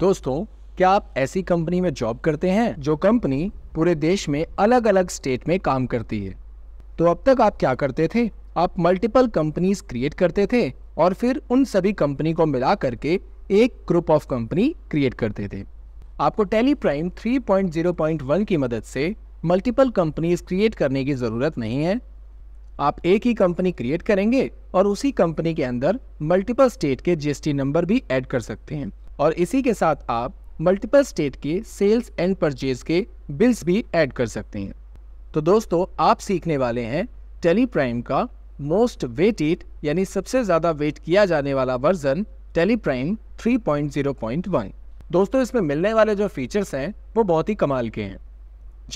दोस्तों क्या आप ऐसी कंपनी में जॉब करते हैं जो कंपनी पूरे देश में अलग अलग स्टेट में काम करती है तो अब तक आप क्या करते थे आप मल्टीपल कंपनीज क्रिएट करते थे और फिर उन सभी कंपनी को मिला करके एक ग्रुप ऑफ कंपनी क्रिएट करते थे आपको टेली प्राइम थ्री की मदद से मल्टीपल कंपनीज क्रिएट करने की ज़रूरत नहीं है आप एक ही कंपनी क्रिएट करेंगे और उसी कंपनी के अंदर मल्टीपल स्टेट के जीएसटी नंबर भी ऐड कर सकते हैं और इसी के साथ आप मल्टीपल स्टेट के सेल्स एंड परचेज के बिल्स भी ऐड कर सकते हैं तो दोस्तों आप सीखने वाले हैं टेली प्राइम का मोस्ट वेटेड यानी सबसे ज़्यादा वेट किया जाने वाला वर्जन टेली प्राइम थ्री दोस्तों इसमें मिलने वाले जो फीचर्स हैं वो बहुत ही कमाल के हैं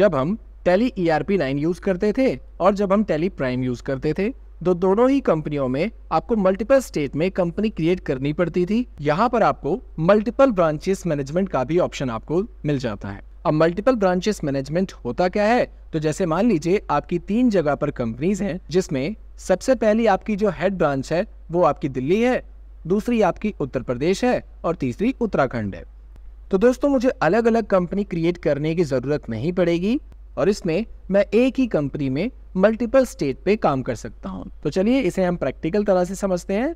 जब हम Tally E R P use करते थे और जब हम टेली प्राइम यूज़ करते थे दो तो दोनों ही कंपनियों में आपको मल्टीपल स्टेट में कंपनी क्रिएट करनी पड़ती थी यहाँ पर आपको मल्टीपल ब्रांचेस मैनेजमेंट का भी ऑप्शन आपको मिल जाता है अब मल्टीपल ब्रांचेस मैनेजमेंट होता क्या है तो जैसे मान लीजिए आपकी तीन जगह पर कंपनीज हैं जिसमें सबसे पहली आपकी जो हेड ब्रांच है वो आपकी दिल्ली है दूसरी आपकी उत्तर प्रदेश है और तीसरी उत्तराखंड है तो दोस्तों मुझे अलग अलग कंपनी क्रिएट करने की ज़रूरत नहीं पड़ेगी और इसमें मैं एक ही कंपनी में मल्टीपल स्टेट पे काम कर सकता हूँ तो चलिए इसे हम प्रैक्टिकल तरह से समझते हैं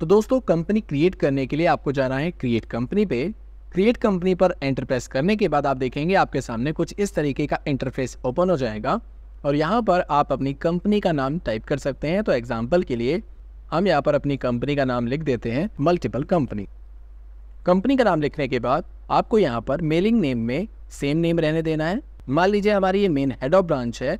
तो दोस्तों कंपनी क्रिएट करने के लिए आपको जाना है क्रिएट कंपनी पे क्रिएट कंपनी पर एंटर प्रेस करने के बाद आप देखेंगे आपके सामने कुछ इस तरीके का इंटरफेस ओपन हो जाएगा और यहाँ पर आप अपनी कंपनी का नाम टाइप कर सकते हैं तो एग्जाम्पल के लिए हम यहाँ पर अपनी कंपनी का नाम लिख देते हैं मल्टीपल कंपनी कंपनी का नाम लिखने के बाद आपको यहाँ पर मेलिंग नेम में सेम नेम रहने देना है मान लीजिए हमारी ये मेन हेड ऑफ ब्रांच है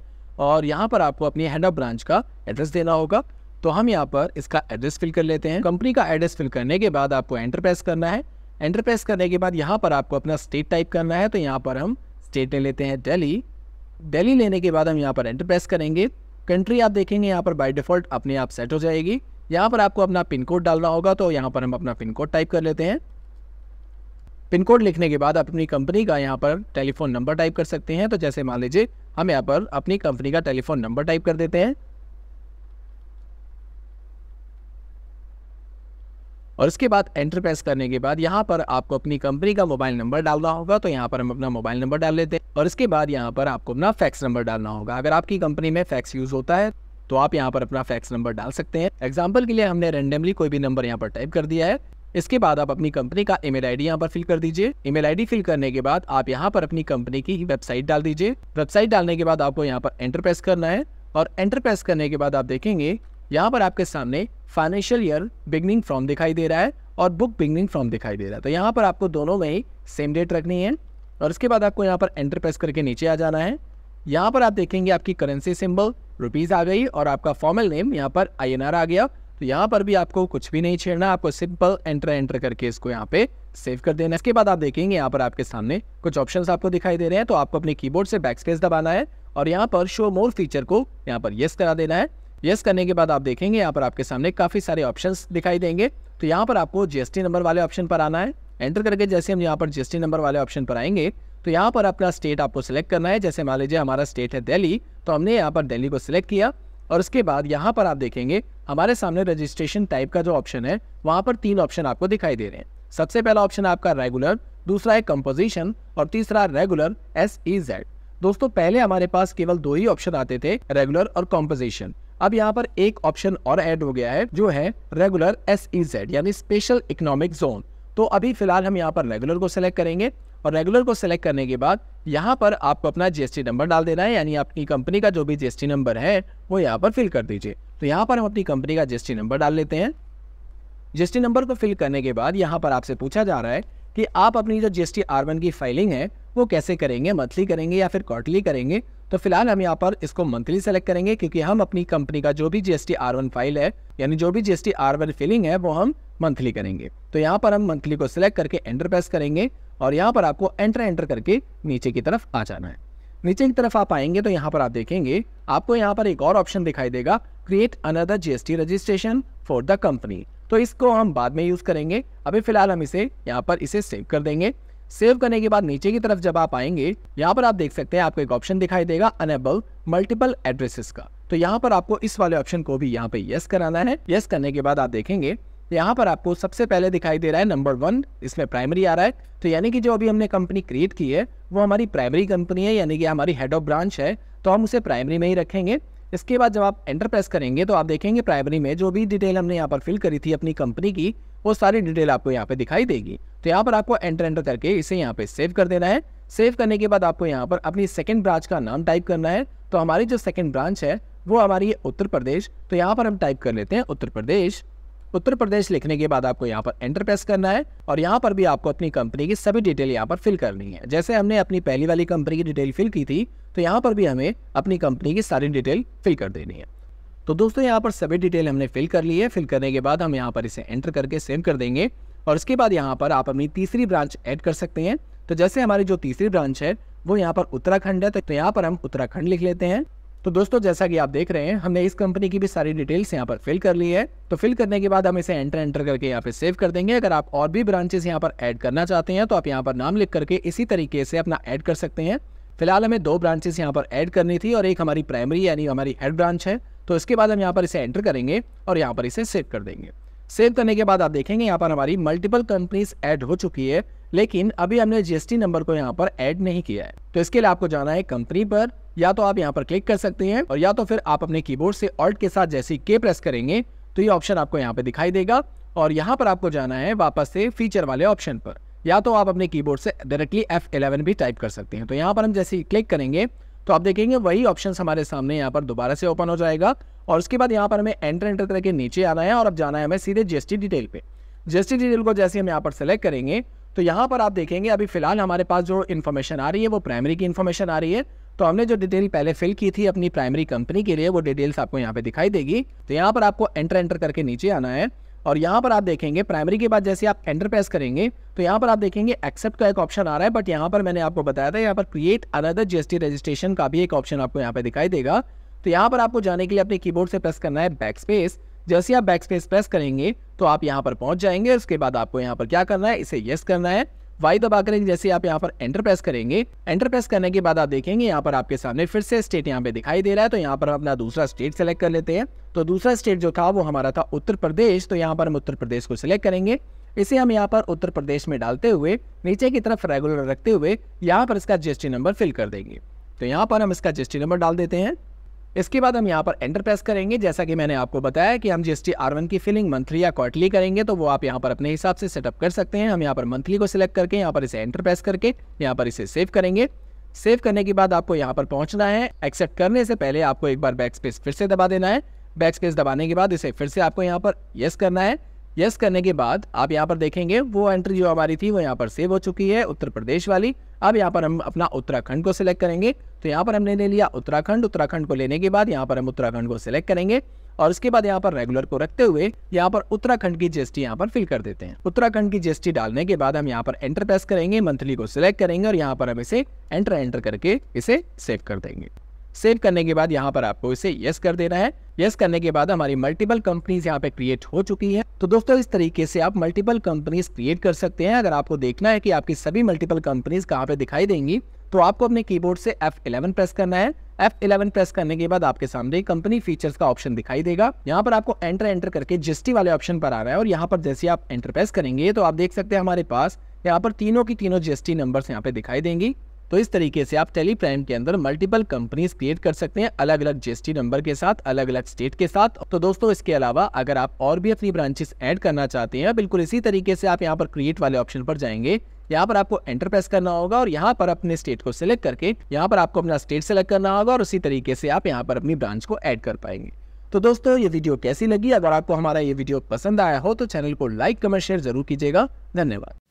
और यहाँ पर आपको अपनी हेड ऑफ ब्रांच का एड्रेस देना होगा तो हम यहाँ पर इसका एड्रेस फिल कर लेते हैं कंपनी का एड्रेस फिल करने के बाद आपको एंटर प्रेस करना है एंटर प्रेस करने के बाद यहाँ पर आपको अपना स्टेट टाइप करना है तो यहाँ पर हम स्टेट ले लेते हैं डेली डेली लेने के बाद हम यहाँ पर एंटर प्रेस करेंगे कंट्री आप देखेंगे यहाँ पर बाय डिफ़ॉल्ट अपने आप सेट हो जाएगी यहाँ पर आपको अपना पिन कोड डालना होगा तो यहाँ पर हम अपना पिन कोड टाइप कर लेते हैं पिन कोड लिखने के बाद आप अपनी कंपनी का यहाँ पर टेलीफोन नंबर टाइप कर सकते हैं तो जैसे मान लीजिए हम यहाँ पर अपनी कंपनी का टेलीफोन नंबर टाइप कर देते हैं और इसके बाद एंटर प्रेस करने के बाद यहाँ पर आपको अपनी कंपनी का मोबाइल नंबर डालना होगा तो यहाँ पर हम अपना मोबाइल नंबर डाल लेते हैं और इसके बाद यहाँ पर आपको अपना फैक्स नंबर डालना होगा अगर आपकी कंपनी में फैक्स यूज़ होता है तो आप यहाँ पर अपना फैक्स नंबर डाल सकते हैं एग्जाम्पल के लिए हमने रेंडमली कोई भी नंबर यहाँ पर टाइप कर दिया है इसके बाद आप अपनी कंपनी का ईमेल आईडी यहाँ पर फिल कर दीजिए ईमेल आईडी फिल करने के बाद आप यहाँ पर अपनी कंपनी की वेबसाइट डाल दीजिए वेबसाइट डालने के बाद आपको यहाँ पर एंटर प्रेस करना है और एंटर प्रेस करने के बाद आप देखेंगे यहाँ पर आपके सामने फाइनेंशियल ईयर बिगनिंग फ्रॉम दिखाई दे रहा है और बुक बिगनिंग फ्रॉम दिखाई दे रहा है तो यहाँ पर आपको दोनों में सेम डेट रखनी है और इसके बाद आपको यहाँ पर एंटर प्रेस करके नीचे आ जाना है यहाँ पर आप देखेंगे आपकी करेंसी सिंबल रुपीज़ आ गई और आपका फॉर्मल नेम यहाँ पर आई आ गया तो यहाँ पर भी आपको कुछ भी नहीं छेड़ना आपको सिंपल एंटर एंटर करके इसको यहाँ पे सेव कर देना इसके बाद आप देखेंगे यहाँ पर आपके सामने कुछ ऑप्शन आपको दिखाई दे रहे हैं तो आपको अपने की से बैक स्पेस दबाना है और यहाँ पर शो मोर फीचर को यहाँ पर येस करा देना है येस करने के बाद आप देखेंगे यहाँ पर आपके सामने काफ़ी सारे ऑप्शन दिखाई देंगे तो यहाँ पर आपको जीएसटी नंबर वाले ऑप्शन पर आना है एंटर करके जैसे हम यहाँ पर जीएसटी नंबर वाले ऑप्शन पर आएंगे तो यहाँ पर अपना स्टेट आपको सेलेक्ट करना है जैसे मान लीजिए हमारा स्टेट है दिल्ली तो हमने यहाँ पर दिल्ली को सिलेक्ट किया और उसके बाद यहाँ पर आप देखेंगे हमारे सामने रजिस्ट्रेशन टाइप का जो ऑप्शन है वहाँ पर तीन ऑप्शन आपको दिखाई दे रहे हैं सबसे पहला ऑप्शन आपका रेगुलर दूसरा है कंपोजिशन और तीसरा रेगुलर एस ई जेड दोस्तों पहले हमारे पास केवल दो ही ऑप्शन आते थे रेगुलर और कॉम्पोजिशन अब यहाँ पर एक ऑप्शन और ऐड हो गया है जो है रेगुलर एस ई जेड यानी स्पेशल इकोनॉमिक जोन तो अभी फ़िलहाल हम यहाँ पर रेगुलर को सिलेक्ट करेंगे और रेगुलर को सिलेक्ट करने के बाद यहाँ पर आपको अपना जीएसटी नंबर डाल देना है यानी आपकी कंपनी का जो भी जीएसटी नंबर है वो यहाँ पर फिल कर दीजिए तो यहाँ पर हम अपनी कंपनी का जीएसटी नंबर डाल लेते हैं जीएसटी नंबर को फिल करने के बाद यहाँ पर आपसे पूछा जा रहा है कि आप अपनी जो जीएसटी आर की फाइलिंग है वो कैसे करेंगे मंथली करेंगे या फिर क्वार्टरली करेंगे तो फिलहाल हम यहाँ पर इसको मंथली सेलेक्ट करेंगे क्योंकि हम अपनी कंपनी का जो भी जीएसटी आर वन फाइल है यानी जो भी जीएसटी आर वन फिलिंग है वो हम मंथली करेंगे तो यहाँ पर हम मंथली को सिलेक्ट करके एंटर प्रेस करेंगे और यहाँ पर आपको एंटर एंटर करके नीचे की तरफ आ जाना है नीचे की तरफ आप आएंगे तो यहाँ पर आप देखेंगे आपको यहाँ पर एक और ऑप्शन दिखाई देगा create another GST registration for the company तो इसको हम बाद में यूज़ करेंगे अभी फिलहाल हम इसे यहाँ पर इसे सेव कर देंगे सेव करने के बाद नीचे की तरफ जब आप आएंगे यहाँ पर आप देख सकते हैं आपको एक ऑप्शन दिखाई देगा अनेबल मल्टीपल एड्रेसेस का तो यहाँ पर आपको इस वाले ऑप्शन को भी यहाँ पे यस कराना है यस करने के बाद आप देखेंगे यहाँ पर आपको सबसे पहले दिखाई दे रहा है नंबर वन इसमें प्राइमरी आ रहा है तो यानी कि जो अभी हमने कंपनी क्रिएट की है वो हमारी प्राइमरी कंपनी है यानी कि हमारी हेड ऑफ ब्रांच है तो हम उसे प्राइमरी में ही रखेंगे इसके बाद जब आप एंटर प्रेस करेंगे तो आप देखेंगे प्राइमरी में जो भी डिटेल हमने यहाँ पर फिल करी थी अपनी कंपनी की वो सारी डिटेल आपको यहाँ पे दिखाई देगी तो यहाँ पर आपको एंटर एंटर करके इसे यहाँ पे सेव कर देना है सेव करने के बाद आपको यहाँ पर अपनी सेकेंड ब्रांच का नाम टाइप करना है तो हमारी जो सेकेंड ब्रांच है वो हमारी है उत्तर प्रदेश तो यहाँ पर हम टाइप कर लेते हैं उत्तर प्रदेश उत्तर प्रदेश लिखने के बाद आपको यहाँ पर एंटर प्रेस करना है और यहाँ पर भी आपको अपनी कंपनी की सभी डिटेल यहाँ पर फिल करनी है जैसे हमने अपनी पहली वाली कंपनी की डिटेल फिल की थी तो यहाँ पर भी हमें अपनी कंपनी की सारी डिटेल फिल कर देनी है तो दोस्तों यहाँ पर सभी डिटेल हमने फिल कर ली है फिल करने के बाद हम यहाँ पर इसे एंटर करके सेव कर देंगे और इसके बाद यहाँ पर आप अपनी तीसरी ब्रांच ऐड कर सकते हैं तो जैसे हमारी जो तीसरी ब्रांच है वो यहाँ पर उत्तराखंड है तो यहाँ पर हम उत्तराखंड लिख लेते हैं तो दोस्तों जैसा कि आप देख रहे हैं हमने इस कंपनी की भी सारी डिटेल्स यहाँ पर फिल कर ली है तो फिल करने के बाद हम इसे एंटर एंटर करके यहाँ पे सेव कर देंगे अगर आप और भी ब्रांचेस यहाँ पर ऐड करना चाहते हैं तो आप यहाँ पर नाम लिख करके इसी तरीके से अपना ऐड कर सकते हैं फिलहाल हमें दो ब्रांचेस यहाँ पर ऐड करनी थी और एक हमारी प्राइमरी यानी हमारी हेड ब्रांच है तो इसके बाद हम यहाँ पर इसे एंटर करेंगे और यहाँ पर इसे सेव कर देंगे सेव करने के बाद आप देखेंगे यहाँ पर हमारी मल्टीपल कंपनीज ऐड हो चुकी है लेकिन अभी हमने जीएसटी नंबर को यहाँ पर ऐड नहीं किया है तो इसके लिए आपको जाना है कंपनी पर या तो आप यहाँ पर क्लिक कर सकते हैं और या तो फिर आप अपने कीबोर्ड से ऑल्ट के साथ जैसे के प्रेस करेंगे तो ये ऑप्शन आपको यहाँ पे दिखाई देगा और यहाँ पर आपको जाना है वापस से फीचर वाले ऑप्शन पर या तो आप अपने कीबोर्ड से डायरेक्टली F11 भी टाइप कर सकते हैं तो यहाँ पर हम जैसे क्लिक करेंगे तो आप देखेंगे वही ऑप्शन हमारे सामने यहाँ पर दोबारा से ओपन हो जाएगा और उसके बाद यहाँ पर हमें एंटर एंटर करके नीचे आना है और अब जाना है हमें सीधे जीएसटी डिटेल पे जीएसटी डिटेल को जैसे हम यहाँ पर सेलेक्ट करेंगे तो यहाँ पर आप देखेंगे अभी फिलहाल हमारे पास जो इन्फॉर्मेशन आ रही है वो प्राइमरी की इन्फॉर्मेशन आ रही है तो हमने जो डिटेल पहले फिल की थी अपनी प्राइमरी कंपनी के लिए वो डिटेल्स आपको यहाँ पे दिखाई देगी तो यहाँ पर आपको एंटर एंटर करके नीचे आना है और यहाँ पर आप देखेंगे प्राइमरी के बाद जैसे आप एंटर प्रेस करेंगे तो यहाँ पर आप देखेंगे एक्सेप्ट का एक ऑप्शन आ रहा है बट यहाँ पर मैंने आपको बताया था यहाँ पर क्रिएट अनदर जीएसटी रजिस्ट्रेशन का भी एक ऑप्शन आपको यहाँ पे दिखाई देगा तो यहाँ पर आपको जाने के लिए अपने कीबोर्ड से प्रेस करना है बैक स्पेस जैसे आप बैक स्पेस प्रेस करेंगे तो आप यहाँ पर पहुंच जाएंगे उसके बाद आपको यहाँ पर क्या करना है इसे येस करना है वाई दबाकर जैसे आप यहाँ पर एंटर प्रेस करेंगे एंटर प्रेस करने के बाद आप देखेंगे यहाँ पर आपके सामने फिर से स्टेट यहाँ पे दिखाई दे रहा है तो यहाँ पर अपना दूसरा स्टेट सेलेक्ट कर लेते हैं तो दूसरा स्टेट जो था वो हमारा था उत्तर प्रदेश तो यहाँ पर हम उत्तर प्रदेश को सिलेक्ट करेंगे इसे हम यहाँ पर उत्तर प्रदेश में डालते हुए नीचे की तरफ रेगुलर रखते हुए यहाँ पर इसका जीएसटी नंबर फिल कर देंगे तो यहाँ पर हम इसका जीएसटी नंबर डाल देते हैं इसके बाद हम यहाँ पर एंटर प्रेस करेंगे जैसा कि मैंने आपको बताया कि हम जीएसटी आर वन की फिलिंग मंथली या क्वार्टली करेंगे तो वो आप यहाँ पर अपने हिसाब से सेटअप कर सकते हैं हम यहाँ पर मंथली को सिलेक्ट करके यहाँ पर इसे एंटर प्रेस करके यहाँ पर इसे सेव करेंगे सेव करने के बाद आपको यहाँ पर पहुँचना है एक्सेप्ट करने से पहले आपको एक बार बैक स्पेस फिर से दबा देना है बैक स्पेस दबाने के बाद इसे फिर से आपको यहाँ पर येस करना है यस करने के बाद आप यहाँ पर देखेंगे वो एंट्री जो हमारी थी वो यहाँ पर सेव हो चुकी है उत्तर प्रदेश वाली अब यहाँ पर हम अपना उत्तराखंड को सिलेक्ट करेंगे तो यहाँ पर हमने ले लिया उत्तराखंड उत्तराखंड को लेने के बाद यहाँ पर हम उत्तराखंड को सिलेक्ट करेंगे और उसके बाद यहाँ पर रेगुलर को रखते हुए यहाँ पर उत्तराखंड की जीएसटी यहाँ पर फिल कर देते हैं उत्तराखंड की जीएसटी डालने के बाद हम यहाँ पर एंटर प्रेस करेंगे मंथली को सिलेक्ट करेंगे और यहाँ पर हम इसे एंटर एंटर करके इसे सेव कर देंगे सेव करने के बाद यहाँ पर आपको इसे यस कर देना है यस करने के बाद हमारी मल्टीपल कंपनीज यहाँ पे क्रिएट हो चुकी है तो दोस्तों इस तरीके से आप मल्टीपल कंपनीज क्रिएट कर सकते हैं अगर आपको देखना है कि आपकी सभी मल्टीपल कंपनीज कहाँ पे दिखाई देंगी तो आपको अपने कीबोर्ड से F11 प्रेस करना है F11 प्रेस करने के बाद आपके सामने कंपनी फीचर्स का ऑप्शन दिखाई देगा यहाँ पर आपको एंटर एंटर करके जीएसटी वाले ऑप्शन पर आ रहा है और यहाँ पर जैसे आप एंटर प्रेस करेंगे तो आप देख सकते हैं हमारे पास यहाँ पर तीनों की तीनों जीएसटी नंबर्स यहाँ पे दिखाई देंगी तो इस तरीके से आप टेलीप्राइम के अंदर मल्टीपल कंपनीज क्रिएट कर सकते हैं अलग अलग जीएसटी नंबर के साथ अलग अलग स्टेट के साथ तो दोस्तों इसके अलावा अगर आप और भी अपनी ब्रांचेस ऐड करना चाहते हैं बिल्कुल इसी तरीके से आप यहाँ पर क्रिएट वाले ऑप्शन पर जाएंगे यहाँ पर आपको एंटर प्रेस करना होगा और यहाँ पर अपने स्टेट को सिलेक्ट करके यहाँ पर आपको अपना स्टेट सेलेक्ट करना होगा और उसी तरीके से आप यहाँ पर अपनी ब्रांच को ऐड कर पाएंगे तो दोस्तों ये वीडियो कैसी लगी अगर आपको हमारा ये वीडियो पसंद आया हो तो चैनल को लाइक कमेंट शेयर जरूर कीजिएगा धन्यवाद